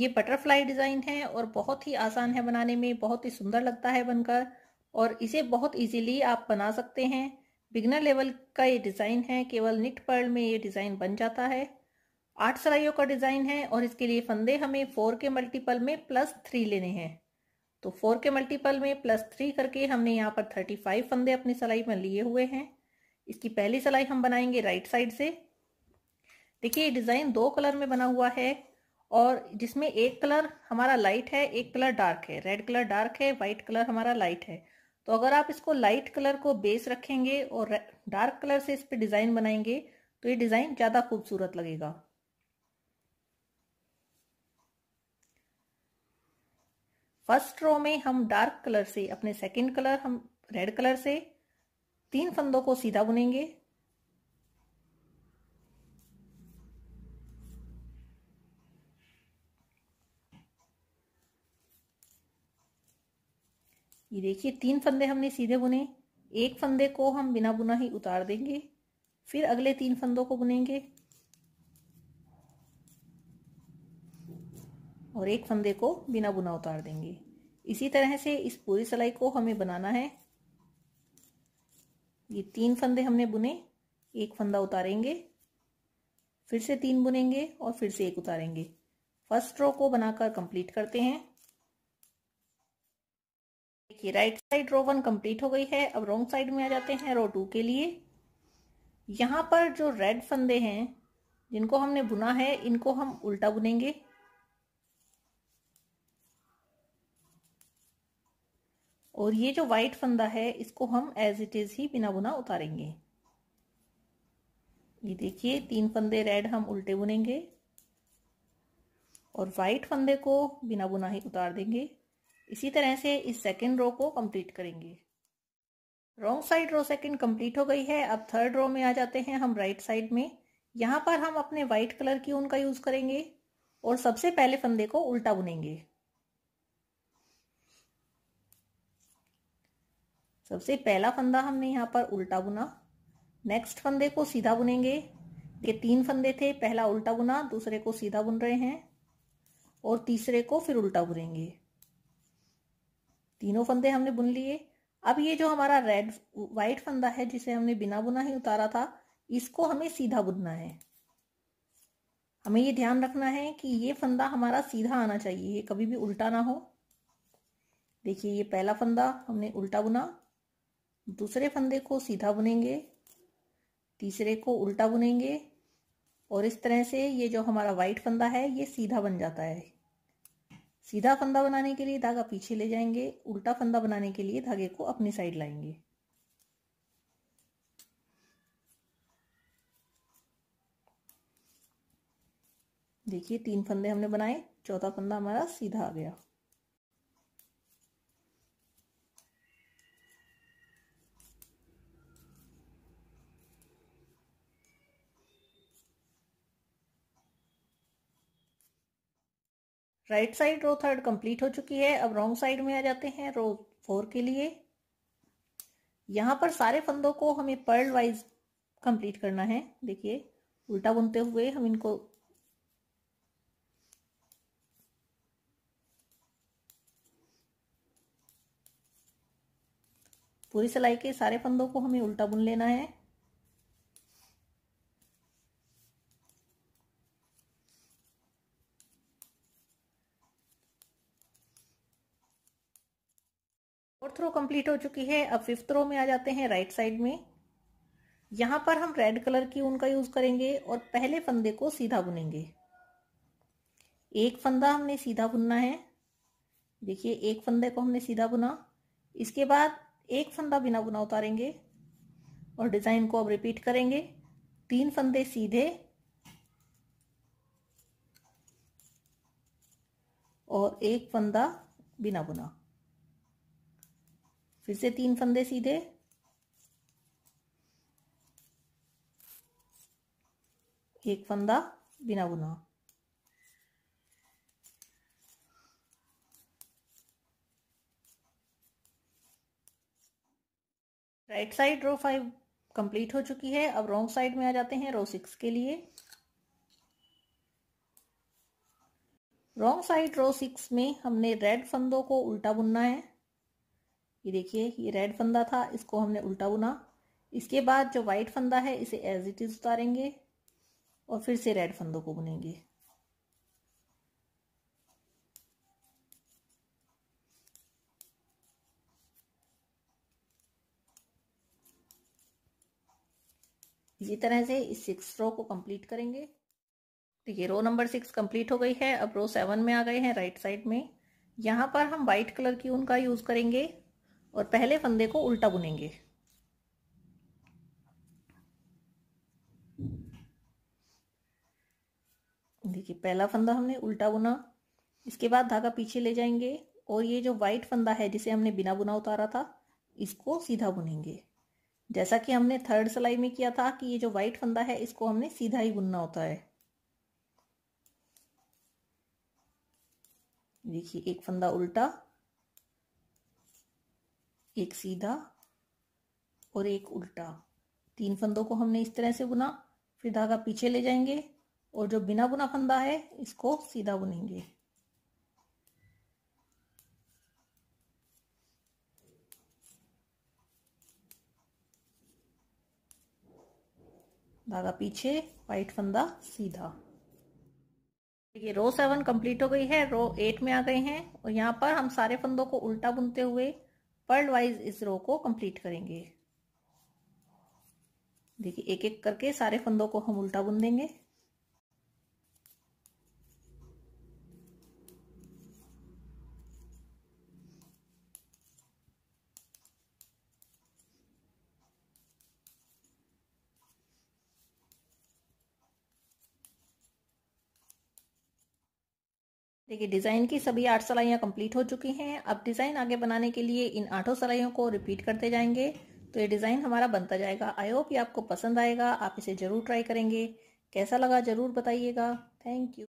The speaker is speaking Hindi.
ये बटरफ्लाई डिज़ाइन है और बहुत ही आसान है बनाने में बहुत ही सुंदर लगता है बनकर और इसे बहुत इजीली आप बना सकते हैं बिगनर लेवल का ये डिज़ाइन है केवल निट पर्ल में ये डिज़ाइन बन जाता है आठ सलाइयों का डिज़ाइन है और इसके लिए फंदे हमें फोर के मल्टीपल में प्लस थ्री लेने हैं तो फोर के मल्टीपल में प्लस थ्री करके हमने यहाँ पर थर्टी फाइव फंदे अपनी सलाई में लिए हुए हैं इसकी पहली सलाई हम बनाएंगे राइट साइड से देखिए ये डिज़ाइन दो कलर में बना हुआ है और जिसमें एक कलर हमारा लाइट है एक कलर डार्क है रेड कलर डार्क है वाइट कलर हमारा लाइट है तो अगर आप इसको लाइट कलर को बेस रखेंगे और डार्क कलर से इस पर डिज़ाइन बनाएंगे तो ये डिज़ाइन ज़्यादा खूबसूरत लगेगा फर्स्ट रो में हम डार्क कलर से अपने सेकंड कलर हम रेड कलर से तीन फंदों को सीधा बुनेंगे ये देखिए तीन फंदे हमने सीधे बुने एक फंदे को हम बिना बुना ही उतार देंगे फिर अगले तीन फंदों को बुनेंगे और एक फंदे को बिना बुना उतार देंगे इसी तरह से इस पूरी सिलाई को हमें बनाना है ये तीन फंदे हमने बुने एक फंदा उतारेंगे फिर से तीन बुनेंगे और फिर से एक उतारेंगे फर्स्ट रो को बनाकर कंप्लीट करते हैं देखिए right side row one complete हो गई है अब रॉन्ग साइड में आ जाते हैं रो टू के लिए यहाँ पर जो रेड फंदे हैं जिनको हमने बुना है इनको हम उल्टा बुनेंगे और ये जो वाइट फंदा है इसको हम एज इट इज़ ही बिना बुना उतारेंगे ये देखिए तीन फंदे रेड हम उल्टे बुनेंगे और वाइट फंदे को बिना बुना ही उतार देंगे इसी तरह से इस सेकेंड रो को कंप्लीट करेंगे wrong side row second complete हो गई है अब थर्ड रो में आ जाते हैं हम राइट right साइड में यहाँ पर हम अपने वाइट कलर की ऊन का यूज करेंगे और सबसे पहले फंदे को उल्टा बुनेंगे सबसे पहला फंदा हमने यहाँ पर उल्टा बुना नेक्स्ट फंदे को सीधा बुनेंगे ये तीन फंदे थे पहला उल्टा बुना दूसरे को सीधा बुन रहे हैं और तीसरे को फिर उल्टा बुनेंगे तीनों फंदे हमने बुन लिए अब ये जो हमारा रेड वाइट फंदा है जिसे हमने बिना बुना ही उतारा था इसको हमें सीधा बुनना है हमें ये ध्यान रखना है कि ये फंदा हमारा सीधा आना चाहिए ये कभी भी उल्टा ना हो देखिए ये पहला फंदा हमने उल्टा बुना दूसरे फंदे को सीधा बुनेंगे तीसरे को उल्टा बुनेंगे और इस तरह से ये जो हमारा वाइट फंदा है ये सीधा बन जाता है सीधा फंदा बनाने के लिए धागा पीछे ले जाएंगे उल्टा फंदा बनाने के लिए धागे को अपनी साइड लाएंगे देखिए तीन फंदे हमने बनाए चौथा फंदा हमारा सीधा आ गया right side row third complete हो चुकी है अब रॉन्ग साइड में आ जाते हैं रो फोर के लिए यहां पर सारे फंदों को हमें पर्ल वाइज कंप्लीट करना है देखिए उल्टा बुनते हुए हम इनको पूरी सिलाई के सारे फंदों को हमें उल्टा बुन लेना है फोर्थ रो कंप्लीट हो चुकी है अब फिफ्थ रो में आ जाते हैं राइट साइड में यहाँ पर हम रेड कलर की ऊन का यूज़ करेंगे और पहले फंदे को सीधा बुनेंगे एक फंदा हमने सीधा बुनना है देखिए एक फंदे को हमने सीधा बुना इसके बाद एक फंदा बिना बुना उतारेंगे और डिज़ाइन को अब रिपीट करेंगे तीन फंदे सीधे और एक फंदा बिना बुना फिर से तीन फंदे सीधे एक फंदा बिना बुना right side row five complete हो चुकी है अब रॉन्ग साइड में आ जाते हैं रो सिक्स के लिए रॉन्ग साइड रो सिक्स में हमने रेड फंदों को उल्टा बुनना है ये देखिए ये रेड फंदा था इसको हमने उल्टा बुना इसके बाद जो वाइट फंदा है इसे एज इट इज़ उतारेंगे और फिर से रेड फंदों को बुनेंगे इसी तरह से इस सिक्स रो को कंप्लीट करेंगे तो रो नंबर सिक्स कंप्लीट हो गई है अब रो सेवन में आ गए हैं राइट साइड में यहाँ पर हम वाइट कलर की उनका यूज़ करेंगे और पहले फंदे को उल्टा बुनेंगे देखिए पहला फंदा हमने उल्टा बुना इसके बाद धागा पीछे ले जाएंगे और ये जो वाइट फंदा है जिसे हमने बिना बुना उतारा था इसको सीधा बुनेंगे जैसा कि हमने थर्ड सिलाई में किया था कि ये जो वाइट फंदा है इसको हमने सीधा ही बुनना होता है देखिए एक फंदा उल्टा एक सीधा और एक उल्टा तीन फंदों को हमने इस तरह से बुना फिर धागा पीछे ले जाएंगे और जो बिना बुना फंदा है इसको सीधा बुनेंगे धागा पीछे वाइट फंदा सीधा ये रो सेवन कंप्लीट हो गई है रो एट में आ गए हैं और यहाँ पर हम सारे फंदों को उल्टा बुनते हुए वर्ल्ड वाइज इस रो को कंप्लीट करेंगे देखिए एक एक करके सारे फंदों को हम उल्टा बुन देंगे देखिए डिज़ाइन की सभी आठ सलाइयाँ कंप्लीट हो चुकी हैं अब डिज़ाइन आगे बनाने के लिए इन आठों सलाइयों को रिपीट करते जाएंगे तो ये डिज़ाइन हमारा बनता जाएगा आई होप ये आपको पसंद आएगा आप इसे ज़रूर ट्राई करेंगे कैसा लगा ज़रूर बताइएगा थैंक यू